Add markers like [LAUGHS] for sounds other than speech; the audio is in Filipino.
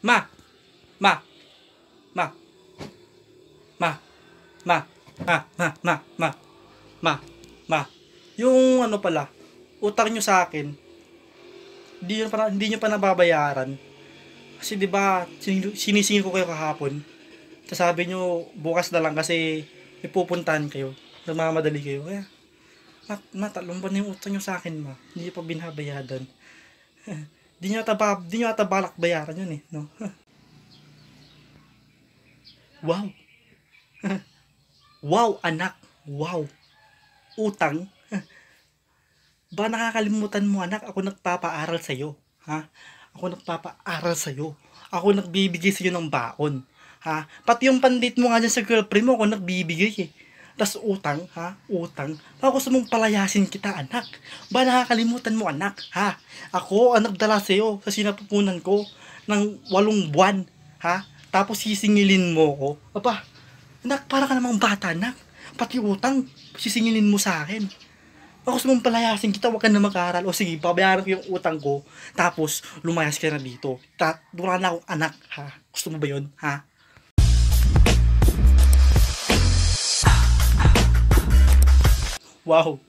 Ma! Ma! Ma! Ma! Ma! Ma! Ma! Ma! Ma! Ma! Ma! Yung ano pala, utang nyo sa akin, hindi nyo pa, hindi nyo pa nababayaran. Kasi di ba sinisingil ko kayo kahapon. Sasabi nyo, bukas na lang kasi ipupuntahan kayo. Namamadali kayo. Kaya, ma, ma talong ba yung utang nyo sa akin, ma? Hindi pa binabayaran. Di nyo ata, di nyo ata balak bayaran yun eh. No? [LAUGHS] wow. [LAUGHS] wow, anak. Wow. Utang. [LAUGHS] ba nakakalimutan mo anak, ako nagpapaaral sa'yo. Ha? Ako nagpapaaral sa'yo. Ako nagbibigay sa'yo ng baon. Ha? Pati yung pandit mo nga dyan sa girlfriend mo, ako nagbibigay eh tas utang, ha? Utang. Baka gusto mong palayasin kita, anak. Ba nakakalimutan mo, anak, ha? Ako ang nagdala sa'yo sa sinapupunan ko ng walong buwan, ha? Tapos sisingilin mo ko. Aba, anak, para ka namang bata, anak. Pati utang, sisingilin mo sa akin. Ako gusto mong palayasin kita, huwag ka na mag-aaral. O sige, babayaran ko yung utang ko. Tapos, lumayas ka na dito. Ta, wala na akong anak, ha? Gusto mo ba yun, ha? Wow.